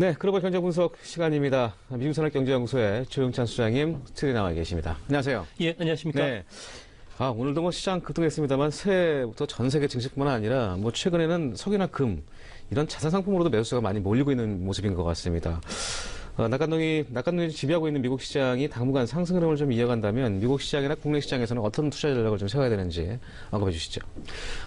네, 글로벌 경제 분석 시간입니다. 미국 산업경제연구소의 조영찬 수장님 스튜디오 나와 계십니다. 안녕하세요. 예, 안녕하십니까. 네. 아, 오늘도 뭐 시장 급등했습니다만 새해부터 전 세계 증시뿐만 아니라 뭐 최근에는 석유나 금 이런 자산 상품으로도 매수세가 많이 몰리고 있는 모습인 것 같습니다. 어, 낙관동이 낙관동이 지배하고 있는 미국 시장이 당분간 상승 흐름을 좀 이어간다면 미국 시장이나 국내 시장에서는 어떤 투자 전략을 좀 세워야 되는지 언급해 주시죠.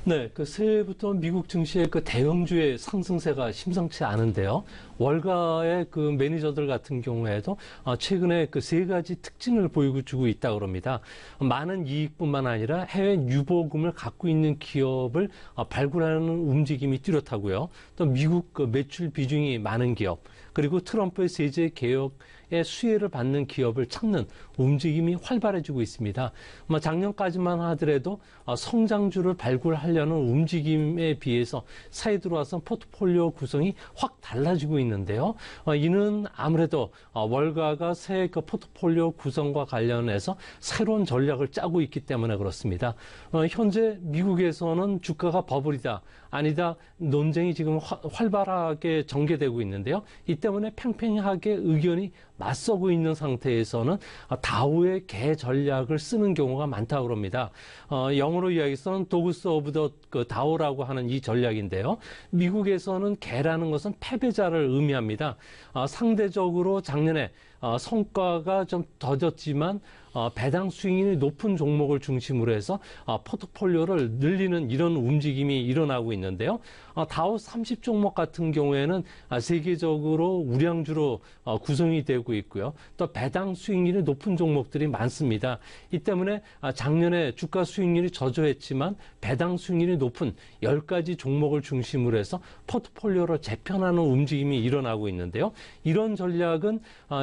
네, 그 새해부터 미국 증시의 그 대형주의 상승세가 심상치 않은데요. 월가의 그 매니저들 같은 경우에도 어, 최근에 그 세 가지 특징을 보이고 주고 있다 그럽니다. 많은 이익뿐만 아니라 해외 유보금을 갖고 있는 기업을 어, 발굴하는 움직임이 뚜렷하고요. 또 미국 그 매출 비중이 많은 기업 그리고 트럼프의 세제 개혁 수혜를 받는 기업을 찾는 움직임이 활발해지고 있습니다. 아 작년까지만 하더라도 어, 성장주를 발굴하려는 움직임에 비해서 사이 들어와서 포트폴리오 구성이 확 달라지고 있는데요. 어, 이는 아무래도 어, 월가가 새그 포트폴리오 구성과 관련해서 새로운 전략을 짜고 있기 때문에 그렇습니다. 현재 미국에서는 주가가 버블이다. 아니다 논쟁이 지금 활발하게 전개되고 있는데요. 이 때문에 팽팽하게 의견이 맞서고 있는 상태에서는 다우의 개 전략을 쓰는 경우가 많다고 합니다. 어, 영어로 이야기해서는 도그스 오브 더다우라고 하는 이 전략인데요. 미국에서는 개라는 것은 패배자를 의미합니다. 아, 상대적으로 작년에 어, 성과가 좀 더뎠지만 어, 배당 수익률이 높은 종목을 중심으로 해서 어, 포트폴리오를 늘리는 이런 움직임이 일어나고 있는데요. 다우 30 종목 같은 경우에는 아, 세계적으로 우량주로 구성이 되고 있고요. 또 배당 수익률이 높은 종목들이 많습니다. 이 때문에 아, 작년에 주가 수익률이 저조했지만 배당 수익률이 높은 10가지 종목을 중심으로 해서 포트폴리오를 재편하는 움직임이 일어나고 있는데요. 이런 전략은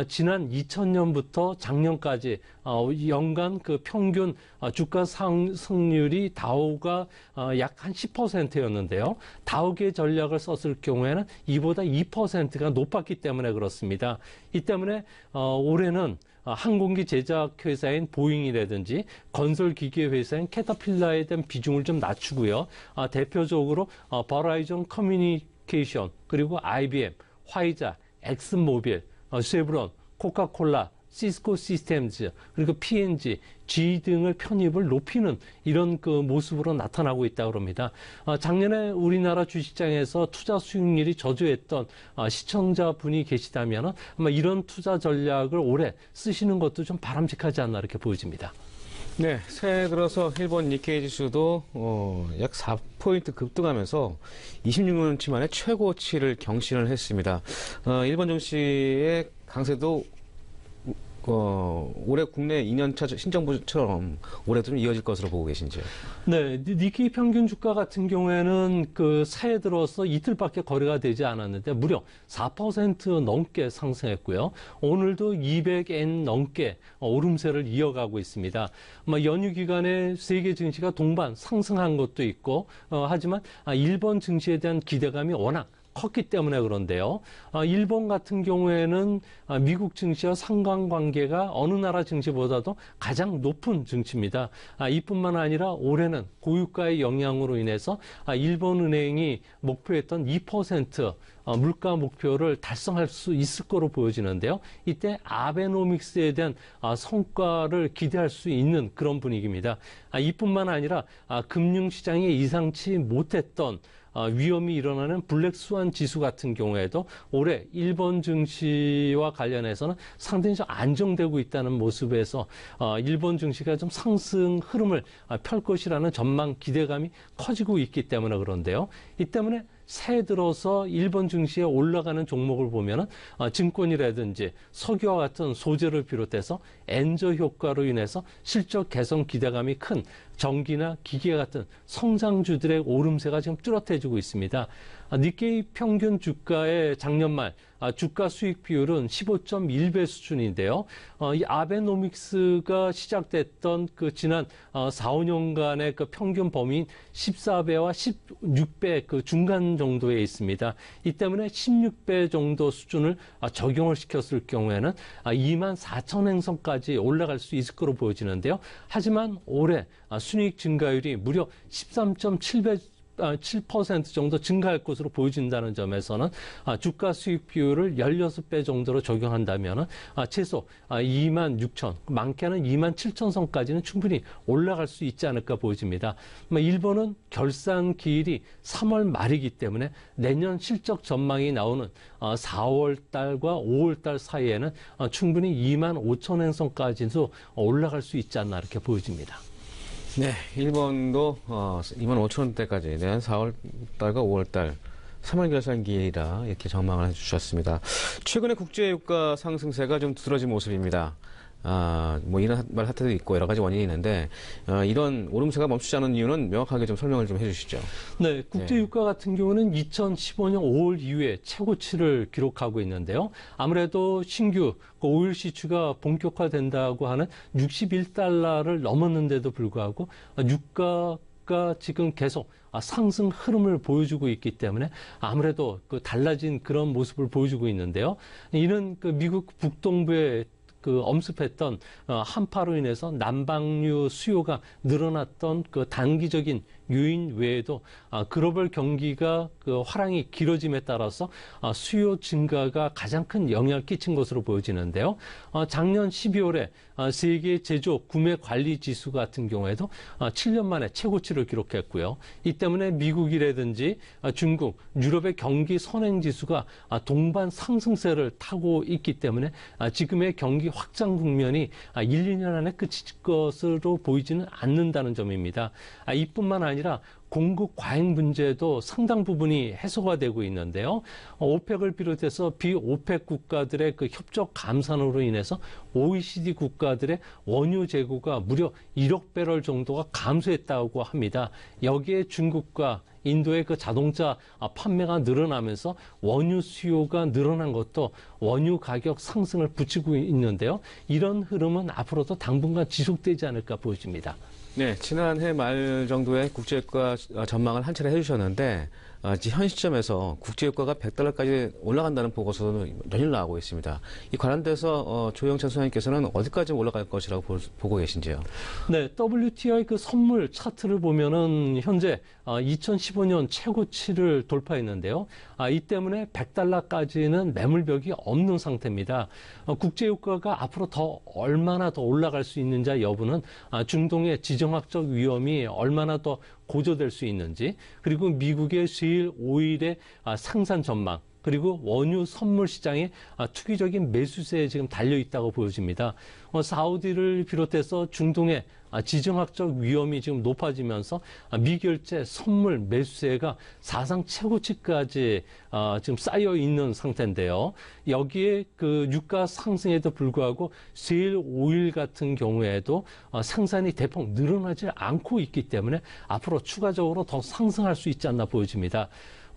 지난 지난 2000년부터 작년까지 어, 연간 그 평균 어, 주가 상승률이 다우가 어, 약한 10%였는데요. 다우계 전략을 썼을 경우에는 이보다 2%가 높았기 때문에 그렇습니다. 이 때문에 올해는 항공기 제작 회사인 보잉이라든지 건설 기계 회사인 캐터필라에 대한 비중을 좀 낮추고요. 아, 대표적으로 버라이즌 커뮤니케이션 그리고 IBM, 화이자, 엑슨모빌, 세브론 코카콜라, 시스코 시스템즈, 그리고 P&G, n G 등을 편입을 높이는 이런 그 모습으로 나타나고 있다고 합니다. 어, 작년에 우리나라 주식장에서 투자 수익률이 저조했던 어, 시청자분이 계시다면 아마 이런 투자 전략을 올해 쓰시는 것도 좀 바람직하지 않나 이렇게 보여집니다. 네, 새해 들어서 일본 니케이 지수도 어, 약 4포인트 급등하면서 26년치 만에 최고치를 경신을 했습니다. 어, 일본 증시의 강세도 어, 올해 국내 2년차 신정부처럼 올해도 좀 이어질 것으로 보고 계신지요? 네, 니키 평균 주가 같은 경우에는 그 새해 들어서 이틀밖에 거래가 되지 않았는데 무려 4% 넘게 상승했고요. 오늘도 200엔 넘게 어, 오름세를 이어가고 있습니다. 연휴 기간에 세계 증시가 동반 상승한 것도 있고 어, 하지만 아, 일본 증시에 대한 기대감이 워낙 컸기 때문에 그런데요. 아, 일본 같은 경우에는 아, 미국 증시와 상관관계가 어느 나라 증시보다도 가장 높은 증시입니다. 아, 이뿐만 아니라 올해는 고유가의 영향으로 인해서 일본 은행이 목표했던 2% 어, 물가 목표를 달성할 수 있을 거로 보여지는데요. 이때 아베노믹스에 대한 성과를 기대할 수 있는 그런 분위기입니다. 이뿐만 아니라 금융시장에 이상치 못했던 어, 위험이 일어나는 블랙스완 지수 같은 경우에도 올해 일본 증시와 관련해서는 상당히 좀 안정되고 있다는 모습에서 어, 일본 증시가 좀 상승 흐름을 어, 펼 것이라는 전망 기대감이 커지고 있기 때문에 그런데요. 이 때문에 새 들어서 일본 증시에 올라가는 종목을 보면은 증권이라든지 석유와 같은 소재를 비롯해서 엔저 효과로 인해서 실적 개선 기대감이 큰 전기나 기계 같은 성장주들의 오름세가 지금 뚜렷해지고 있습니다. 니케이 아, 평균 주가의 작년 말 아, 주가 수익 비율은 15.1배 수준인데요. 어, 이 아베노믹스가 시작됐던 그 지난 4, 어, 5년간의 그 평균 범위인 14배와 16배 그 중간 정도에 있습니다. 이 때문에 16배 정도 수준을 아, 적용을 시켰을 경우에는 2만 4천 행선까지 올라갈 수 있을 것으로 보여지는데요. 하지만 올해 아, 순이익 증가율이 무려 13.7배 7% 아, 정도 증가할 것으로 보여진다는 점에서는 아, 주가 수익 비율을 16배 정도로 적용한다면 최소 2만 6천, 많게는 2만 7천 선까지는 충분히 올라갈 수 있지 않을까 보여집니다. 뭐 일본은 결산 기일이 3월 말이기 때문에 내년 실적 전망이 나오는 4월 달과 5월 달 사이에는 충분히 2만 5천 엔선까지도 올라갈 수 있지 않나 이렇게 보여집니다. 네, 일본도 어, 2만 5천 원대까지 내년 4월 달과 5월 달 3월 결산기회이다 이렇게 전망을 해주셨습니다. 최근에 국제유가 상승세가 좀 두드러진 모습입니다. 아, 뭐 이런 말 사태도 있고 여러 가지 원인이 있는데 아, 이런 오름세가 멈추지 않은 이유는 명확하게 좀 설명을 좀 해주시죠. 네, 국제 네. 유가 네. 같은 경우는 2015년 5월 이후에 최고치를 기록하고 있는데요. 아무래도 신규 그 오일 시추가 본격화된다고 하는 61달러를 넘었는데도 불구하고 아, 유가 가 지금 계속 아, 상승 흐름을 보여주고 있기 때문에 아무래도 그 달라진 그런 모습을 보여주고 있는데요. 이는 그 미국 북동부의 그 엄습했던 어, 한파로 인해서 난방류 수요가 늘어났던 그 단기적인 요인 외에도 아, 글로벌 경기가 그 화랑이 길어짐에 따라서 아, 수요 증가가 가장 큰 영향을 끼친 것으로 보여지는데요. 아, 작년 12월에 아, 어, 세계 제조 구매 관리 지수 같은 경우에도 아, 7년 만에 최고치를 기록했고요. 이 때문에 미국이라든지 아, 중국, 유럽의 경기 선행 지수가 아, 동반 상승세를 타고 있기 때문에 아, 지금의 경기 이 확장 국면이 1, 아, 2년 안에 끝일 것으로 보이지는 않는다는 점입니다. 아, 이뿐만 아니라 공급 과잉 문제도 상당 부분이 해소가 되고 있는데요. 오펙을 비롯해서 비오펙 국가들의 그 협력 감산으로 인해서 OECD 국가들의 원유 재고가 무려 1억 배럴 정도가 감소했다고 합니다. 여기에 중국과 인도의 그 자동차 아, 판매가 늘어나면서 원유 수요가 늘어난 것도 원유 가격 상승을 붙이고 있는데요. 이런 흐름은 앞으로도 당분간 지속되지 않을까 보여집니다. 네, 지난해 말 정도에 국제유 전망을 한 차례 해주셨는데 아, 현 시점에서 국제유가가 100달러까지 올라간다는 보고서는 연일 나오고 있습니다. 이 관련돼서 어, 조영찬 소장님께서는 어디까지 올라갈 것이라고 보, 고 계신지요? 네, WTI 그 선물 차트를 보면은 현재 2015년 아, 최고치를 돌파했는데요. 아, 이 때문에 100달러까지는 매물벽이 없는 상태입니다. 어, 국제유가가 앞으로 더 얼마나 더 올라갈 수 있는지 여부는 아, 중동의 지정학적 위험이 얼마나 더 고조될 수 있는지 그리고 미국의 제일 오일의 아, 상산 전망 그리고 원유 선물 시장에 아, 투기적인 매수세에 지금 달려 있다고 보여집니다. 어, 사우디를 비롯해서 중동의 아, 지정학적 위험이 지금 높아지면서 아, 미결제 선물 매수세가 사상 최고치까지 지금 쌓여 있는 상태인데요. 여기에 그 유가 상승에도 불구하고 세일 오일 같은 경우에도 생산이 대폭 늘어나지 않고 있기 때문에 앞으로 추가적으로 더 상승할 수 있지 않나 보여집니다.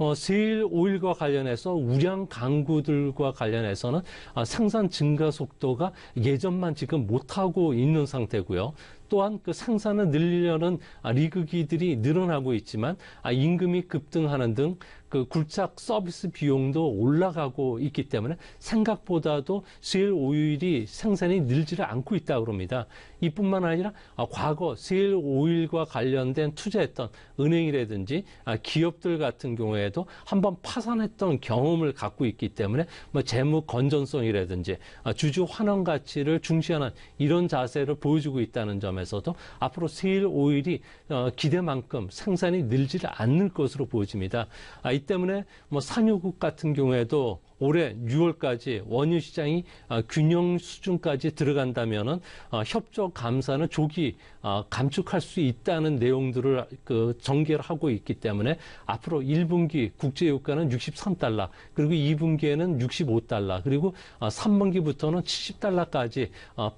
어, 세일 오일과 관련해서 우량 강구들과 관련해서는 아, 생산 증가 속도가 예전만 지금 못하고 있는 상태고요. 또한 그 생산을 늘리려는 아, 리그기들이 늘어나고 있지만 아, 임금이 급등하는 등 그 굴착 서비스 비용도 올라가고 있기 때문에 생각보다도 세일 오일이 생산이 늘지를 않고 있다 그럽니다. 이뿐만 아니라 아, 과거 세일 오일과 관련된 투자했던 은행이라든지 기업들 같은 경우에도 한번 파산했던 경험을 갖고 있기 때문에 뭐 재무 건전성이라든지 주주 환원 가치를 중시하는 이런 자세를 보여주고 있다는 점에. 점에서도 앞으로 세일 오일이 어, 기대만큼 생산이 늘지 않을 것으로 보여집니다. 아, 이 때문에 뭐 산유국 같은 경우에도 올해 6월까지 원유 시장이 아, 균형 수준까지 들어간다면은 아, 협조 감사는 조기 아, 감축할 수 있다는 내용들을 그 전개를 하고 있기 때문에 앞으로 1분기 국제 유가는 63달러 그리고 2분기에는 65달러 그리고 3분기부터는 70달러까지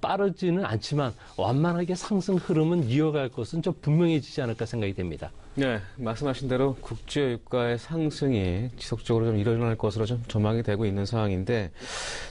빠르지는 않지만 완만하게 상승 흐름은 이어갈 것은 좀 분명해지지 않을까 생각이 됩니다. 네, 말씀하신 대로 국제유가의 상승이 지속적으로 좀 일어날 것으로 좀 전망이 되고 있는 상황인데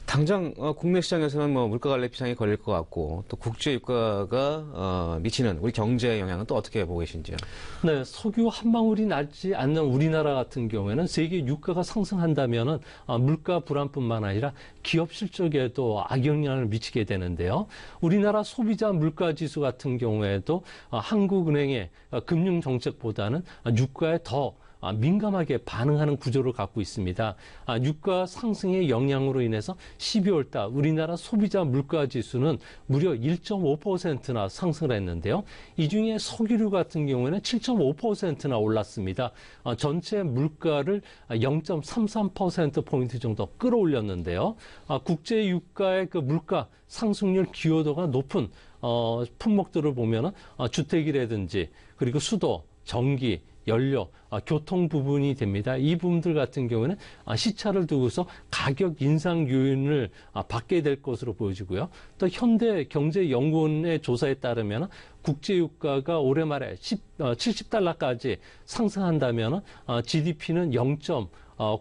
당장 어, 국내 시장에서는 뭐 물가 갈래 비상이 걸릴 것 같고 또 국제유가가 어, 미치는 우리 경제의 영향은 또 어떻게 보고 계신지요? 네, 석유 한 방울이 나지 않는 우리나라 같은 경우에는 세계 유가가 상승한다면은 어, 물가 불안뿐만 아니라 기업 실적에도 악영향을 미치게 되는데요. 우리나라 소비자 물가 지수 같은 경우에도 어, 한국은행의 금융 정책보다 보다는 유가에 더 민감하게 반응하는 구조를 갖고 있습니다. 아, 유가 상승의 영향으로 인해서 12월 달 우리나라 소비자 물가 지수는 무려 1.5%나 상승을 했는데요. 이 중에 석유류 같은 경우에는 7.5%나 올랐습니다. 아, 전체 물가를 0.33%포인트 정도 끌어올렸는데요. 아, 국제 유가의 그 물가 상승률 기여도가 높은 어, 품목들을 보면은 어, 주택이라든지 그리고 수도 전기, 연료, 아, 교통 부분이 됩니다. 이 부분들 같은 경우는 아, 시차를 두고서 가격 인상 요인을 아, 받게 될 것으로 보여지고요. 또 현대 경제연구원의 조사에 따르면 국제유가가 올해 말에 70달러까지 어, 상승한다면 GDP는 0. 5, 어,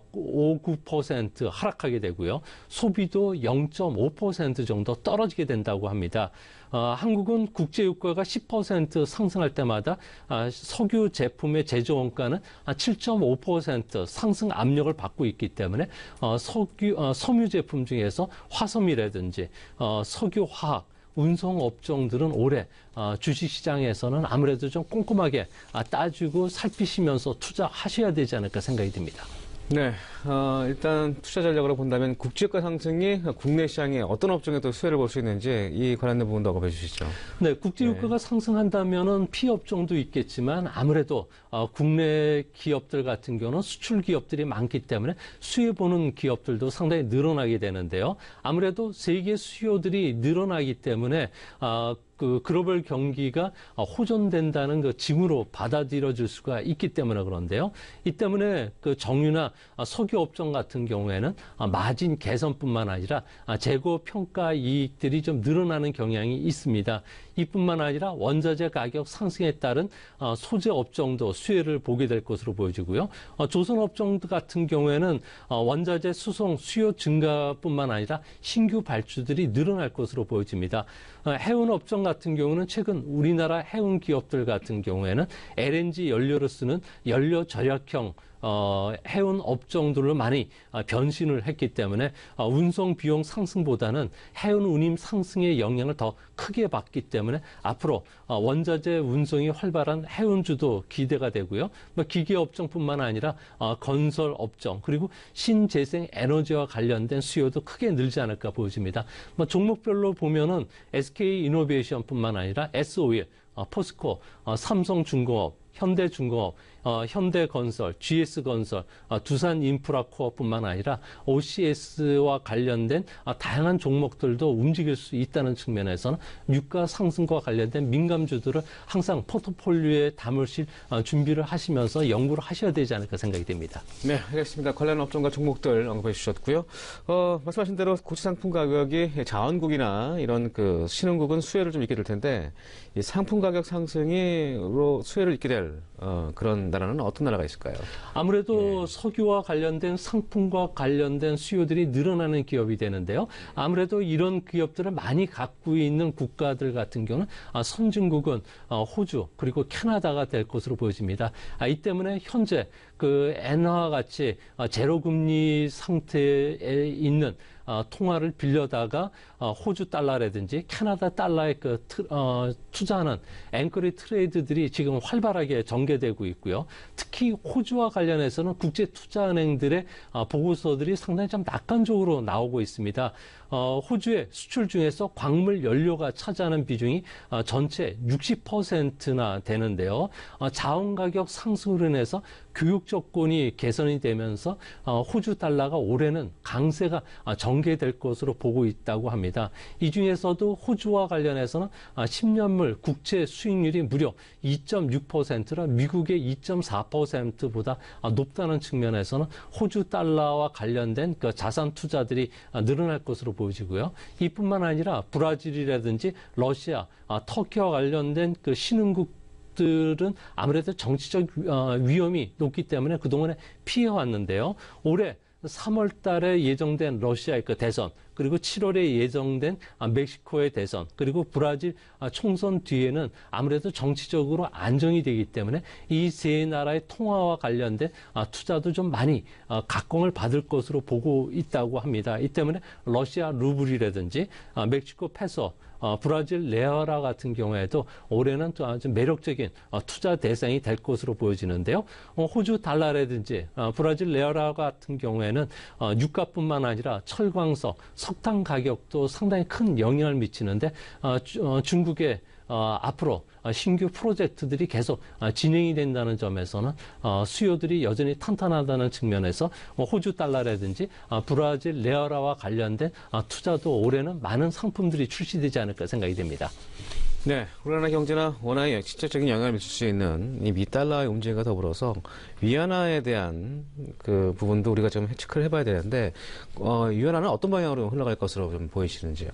9% 하락하게 되고요. 소비도 0.5% 정도 떨어지게 된다고 합니다. 어, 한국은 국제 유가가 10% 상승할 때마다 아, 석유 제품의 제조 원가는 아, 7.5% 상승 압력을 받고 있기 때문에 어, 석유 어, 섬유 제품 중에서 화섬이라든지 어, 석유화학 운송업종들은 올해 어, 주식시장에서는 아무래도 좀 꼼꼼하게 아, 따지고 살피시면서 투자하셔야 되지 않을까 생각이 듭니다. 네, 어, 일단 투자 전략으로 본다면 국제가 상승이 국내 시장에 어떤 업종에 또 수혜를 볼 수 있는지 이 관련된 부분도 언급해 주시죠. 네, 국제 네. 유가가 네. 상승한다면은 피업종도 있겠지만 아무래도 어, 국내 기업들 같은 경우는 수출 기업들이 많기 때문에 수혜 보는 기업들도 상당히 늘어나게 되는데요. 아무래도 세계 수요들이 늘어나기 때문에 어, 그 글로벌 경기가 어, 호전된다는 그 징후로 받아들여질 수가 있기 때문에 그런데요. 이 때문에 그 정유나 어, 석유 업종 같은 경우에는 어, 마진 개선뿐만 아니라 아, 재고 평가 이익들이 좀 늘어나는 경향이 있습니다. 이뿐만 아니라 원자재 가격 상승에 따른 어, 소재 업종도 수혜를 보게 될 것으로 보여지고요. 어, 조선 업종 같은 경우에는 어, 원자재 수송 수요 증가뿐만 아니라 신규 발주들이 늘어날 것으로 보여집니다. 해운 업종 같은 경우는 최근 우리나라 해운 기업들 같은 경우에는 LNG 연료로 쓰는 연료 절약형 어, 해운 업종들로 많이 아, 변신을 했기 때문에 아, 운송 비용 상승보다는 해운 운임 상승의 영향을 더 크게 받기 때문에 앞으로 아, 원자재 운송이 활발한 해운주도 기대가 되고요. 뭐 기계 업종뿐만 아니라 건설 업종 그리고 신재생 에너지와 관련된 수요도 크게 늘지 않을까 보여집니다. 뭐 종목별로 보면은 SK 이노베이션뿐만 아니라 SOE, 포스코, 삼성중공업, 현대중공업 어, 현대건설, GS건설, 어, 두산인프라코어뿐만 아니라 OCS와 관련된 어, 다양한 종목들도 움직일 수 있다는 측면에서는 유가 상승과 관련된 민감주들을 항상 포트폴리오에 담을실 어, 준비를 하시면서 연구를 하셔야 되지 않을까 생각이 됩니다. 네, 알겠습니다. 관련 업종과 종목들 언급해 주셨고요. 어, 말씀하신 대로 고치 상품 가격이 자원국이나 이런 그 신흥국은 수혜를 좀 입게 될 텐데 상품 가격 상승이로 수혜를 입게 될 어, 그런 간다는 어떤 나라가 있을까요? 아무래도 예. 석유와 관련된 상품과 관련된 수요들이 늘어나는 기업이 되는데요. 아무래도 이런 기업들을 많이 갖고 있는 국가들 같은 경우는 아, 선진국은 어, 호주 그리고 캐나다가 될 것으로 보여집니다. 아, 이 때문에 현재 그 엔화와 같이 어, 제로금리 상태에 있는 어, 통화를 빌려다가 어, 호주 달러라든지 캐나다 달러에 그 트, 어, 투자하는 앵커리 트레이드들이 지금 활발하게 전개되고 있고요. 특히 호주와 관련해서는 국제 투자은행들의 어, 보고서들이 상당히 좀 낙관적으로 나오고 있습니다. 어, 호주의 수출 중에서 광물 연료가 차지하는 비중이 어, 전체 60%나 되는데요. 어, 자원 가격 상승 으로인해서 교육 조건이 개선이 되면서 어, 호주 달러가 올해는 강세가 아, 전개될 것으로 보고 있다고 합니다. 이 중에서도 호주와 관련해서는 아, 어, 10년물 국채 수익률이 무려 2.6%라 미국의 2.4%보다 아, 어, 높다는 측면에서는 호주 달러와 관련된 그 자산 투자들이 아, 늘어날 것으로 보입니다. 보여지고요. 이뿐만 아니라 브라질이라든지 러시아, 아, 터키와 관련된 그 신흥국 들은 아무래도 정치적 어, 위험이 높기 때문에 그동안에 피해왔는데요. 올해 3월 달에 예정된 러시아의 그 대선, 그리고 7월에 예정된 아, 멕시코의 대선, 그리고 브라질 아, 총선 뒤에는 아무래도 정치적으로 안정이 되기 때문에 이 세 나라의 통화와 관련된 아, 투자도 좀 많이 각광을 받을 것으로 보고 있다고 합니다. 이 때문에 러시아 루블이라든지 멕시코 페소, 어, 브라질 레아라 같은 경우에도 올해는 또 아주 매력적인 어, 투자 대상이 될 것으로 보여지는데요. 어, 호주 달러라든지 어, 브라질 레아라 같은 경우에는 어, 유가뿐만 아니라 철광석, 석탄 가격도 상당히 큰 영향을 미치는데 어, 주, 어, 중국의 어, 앞으로 어, 신규 프로젝트들이 계속 어, 진행이 된다는 점에서는 어, 수요들이 여전히 탄탄하다는 측면에서 뭐 호주 달러라든지 어, 브라질 레어라와 관련된 투자도 올해는 많은 상품들이 출시되지 않을까 생각이 됩니다. 네, 우리나라 경제나 원화에 직접적인 영향을 미칠 수 있는 이 미달러의 움직임과 더불어서 위안화에 대한 그 부분도 우리가 좀 체크를 해봐야 되는데 어, 위안화는 어떤 방향으로 흘러갈 것으로 좀 보이시는지요?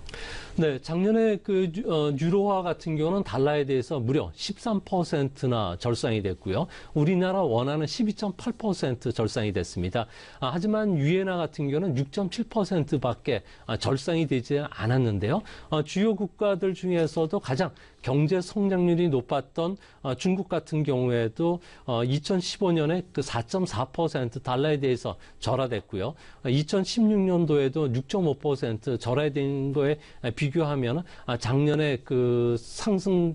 네, 작년에 그 어, 유로화 같은 경우는 달러에 대해서 무려 13%나 절상이 됐고요. 우리나라 원화는 12.8% 절상이 됐습니다. 아, 하지만 위안화 같은 경우는 6.7%밖에 아, 절상이 되지 않았는데요. 아, 주요 국가들 중에서도 가장 경제 성장률이 높았던 어, 중국 같은 경우에도 2015년에 어, 그4.4% 달러에 대해서 절하됐고요. 2016년도에도 어, 6.5% 절하된 거에 비교하면 아, 작년에 그 상승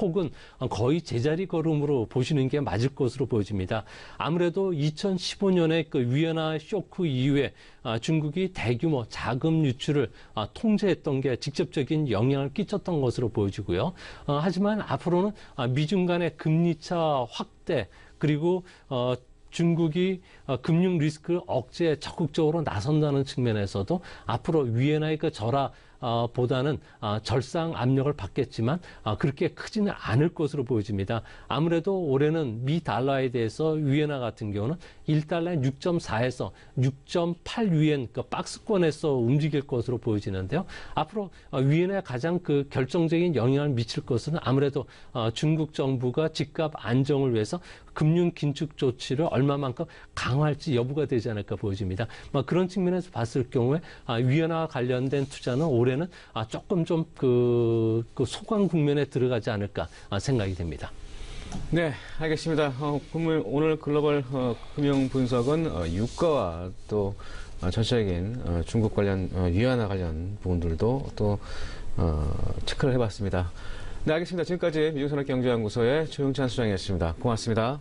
폭은 거의 제자리 걸음으로 보시는 게 맞을 것으로 보여집니다. 아무래도 2015년에 그 위안화 쇼크 이후에 아, 중국이 대규모 자금 유출을 아, 통제했던 게 직접적인 영향을 끼쳤던 것으로 보여지고요. 어, 하지만 앞으로는 아, 미중 간의 금리차 확대 그리고 어, 중국이 어, 금융 리스크를 억제에 적극적으로 나선다는 측면에서도 앞으로 위엔화의 그 절하 어, 보다는 아, 절상 압력을 받겠지만 아, 그렇게 크지는 않을 것으로 보여집니다. 아무래도 올해는 미 달러에 대해서 위엔화 같은 경우는 1달러 6.4에서 6.8 위엔 그 박스권에서 움직일 것으로 보여지는데요. 앞으로 위엔에 어, 가장 그 결정적인 영향을 미칠 것은 아무래도 어, 중국 정부가 집값 안정을 위해서 금융 긴축 조치를 얼마만큼 강화할지 여부가 되지 않을까 보여집니다. 뭐 그런 측면에서 봤을 경우에 아, 위안화와 관련된 투자는 올해는 아, 조금 좀그 그 소강 국면에 들어가지 않을까 아, 생각이 됩니다. 네, 알겠습니다. 어, 오늘 글로벌 어, 금융 분석은 어, 유가와 또 어, 전체적인 어, 중국 관련 어, 위안화 관련 부분들도 또 체크를 해봤습니다. 네, 알겠습니다. 지금까지 미국산업경제연구소의 조용찬 수장이었습니다. 고맙습니다.